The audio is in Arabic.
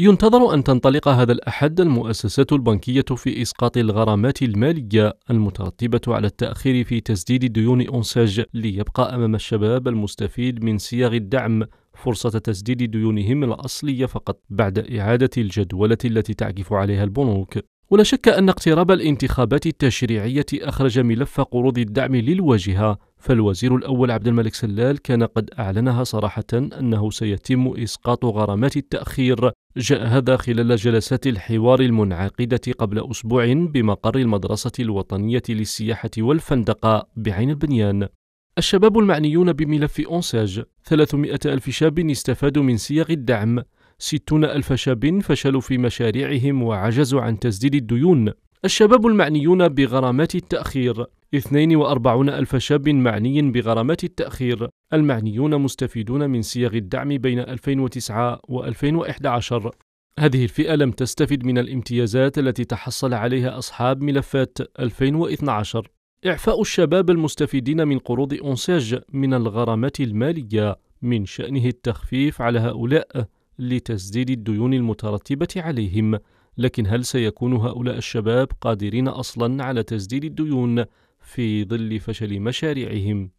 ينتظر أن تنطلق هذا الأحد المؤسسات البنكية في إسقاط الغرامات المالية المترتبة على التأخير في تسديد ديون أنساج ليبقى أمام الشباب المستفيد من صيغ الدعم فرصة تسديد ديونهم الأصلية فقط بعد إعادة الجدولة التي تعكف عليها البنوك ولا شك أن اقتراب الانتخابات التشريعية أخرج ملف قروض الدعم للواجهة فالوزير الأول عبد الملك سلال كان قد أعلنها صراحة أنه سيتم إسقاط غرامات التأخير جاء هذا خلال جلسات الحوار المنعقدة قبل أسبوع بمقر المدرسة الوطنية للسياحة والفندقة بعين البنيان الشباب المعنيون بملف أونساج 300 ألف شاب استفادوا من صيغ الدعم 60 ألف شاب فشلوا في مشاريعهم وعجزوا عن تسديد الديون الشباب المعنيون بغرامات التأخير 42 ألف شاب معني بغرامات التأخير المعنيون مستفيدون من صيغ الدعم بين 2009 و 2011 هذه الفئة لم تستفد من الامتيازات التي تحصل عليها أصحاب ملفات 2012 إعفاء الشباب المستفيدين من قروض أنساج من الغرامات المالية من شأنه التخفيف على هؤلاء لتسديد الديون المترتبة عليهم لكن هل سيكون هؤلاء الشباب قادرين أصلا على تسديد الديون في ظل فشل مشاريعهم